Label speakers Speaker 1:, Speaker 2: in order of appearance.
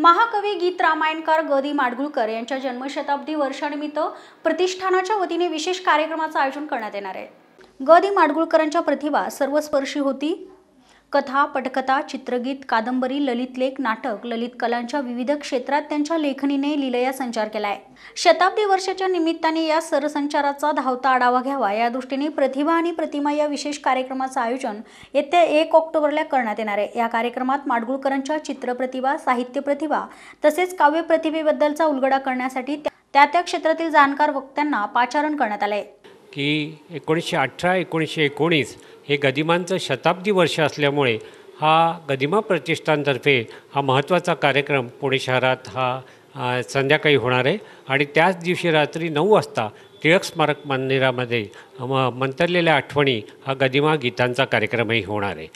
Speaker 1: महाकवी गीत रामायणकार गदी माडगुळकर यांच्या जन्मशताब्दी वर्षानिमित्त प्रतिष्ठानाच्या वतीने विशेष कार्यक्रमाचं आयोजन करण्यात येणार आहे गदी माडगुळकरांच्या प्रतिभा सर्वस्पर्शी होती कथा पटकथा चित्रगीत कादंबरी ललितलेख नाटक ललित कलांच्या विविध क्षेत्रात त्यांच्या लेखनीने लिलया संचार केला आहे शताब्दी वर्षाच्या निमित्ताने या सरसंचाराचा धावता आढावा घ्यावा या दृष्टीने प्रतिभा आणि प्रतिमा या विशेष कार्यक्रमाचं आयोजन येत्या एक ऑक्टोबरला करण्यात येणार आहे या कार्यक्रमात माडगुळकरांच्या चित्रप्रतिभा साहित्य प्रतिभा तसेच काव्य प्रतिभेबद्दलचा उलगडा करण्यासाठी त्या त्या क्षेत्रातील जाणकार वक्त्यांना पाचारण करण्यात आलं आहे
Speaker 2: की एकोणीसशे अठरा एकोणीसशे एकोणीस हे गदिमांचं शताब्दी वर्ष असल्यामुळे हा गदिमा प्रतिष्ठानतर्फे हा महत्त्वाचा कार्यक्रम पुणे शहरात हा संध्याकाळी होणार आहे आणि त्याच दिवशी रात्री नऊ वाजता टिळक स्मारक मंदिरामध्ये म मंतरलेल्या आठवणी हा गदिमा गीतांचा कार्यक्रमही होणार आहे